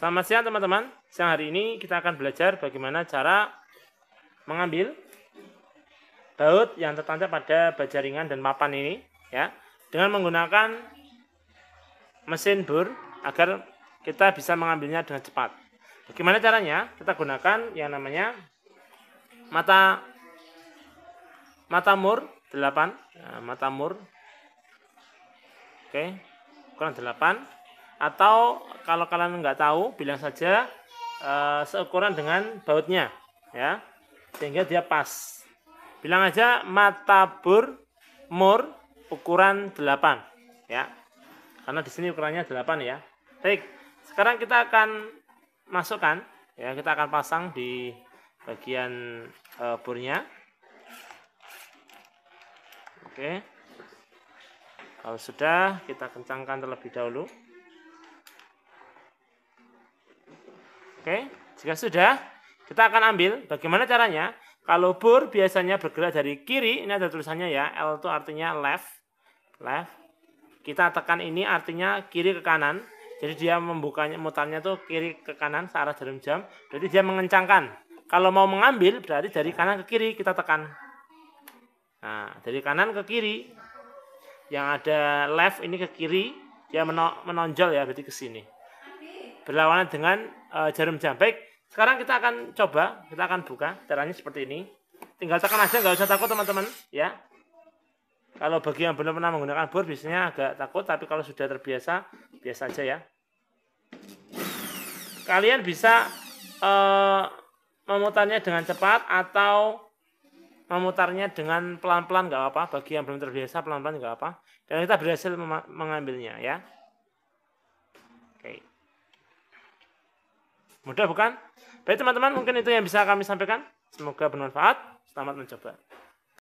Selamat siang teman-teman. Siang hari ini kita akan belajar bagaimana cara mengambil baut yang tertancap pada baja ringan dan papan ini ya dengan menggunakan mesin bur agar kita bisa mengambilnya dengan cepat. Bagaimana caranya? Kita gunakan yang namanya mata mata mur 8 nah, mata mur oke kurang 8 atau kalau kalian nggak tahu bilang saja e, seukuran dengan bautnya ya sehingga dia pas bilang aja mata bur mur ukuran 8 ya karena di sini ukurannya 8 ya baik sekarang kita akan masukkan ya kita akan pasang di bagian e, burnya oke kalau sudah kita kencangkan terlebih dahulu Oke, jika sudah, kita akan ambil bagaimana caranya. Kalau bor biasanya bergerak dari kiri, ini ada tulisannya ya, L itu artinya left, left. Kita tekan ini artinya kiri ke kanan. Jadi dia membukanya mutarnya tuh kiri ke kanan searah jarum jam. Jadi dia mengencangkan. Kalau mau mengambil berarti dari kanan ke kiri kita tekan. Nah, dari kanan ke kiri. Yang ada left ini ke kiri, dia menonjol ya berarti ke sini berlawanan dengan uh, jarum jam. Baik, sekarang kita akan coba, kita akan buka. Caranya seperti ini. Tinggal tekan aja, nggak usah takut teman-teman. Ya. Kalau bagi yang belum pernah menggunakan bor, biasanya agak takut, tapi kalau sudah terbiasa, biasa aja ya. Kalian bisa uh, memutarnya dengan cepat atau memutarnya dengan pelan-pelan nggak -pelan, apa-apa. Bagi yang belum terbiasa pelan-pelan nggak -pelan, apa. Dan kita berhasil mengambilnya ya. Oke. Okay. Mudah bukan? Baik teman-teman, mungkin itu yang bisa kami sampaikan. Semoga bermanfaat. Selamat mencoba.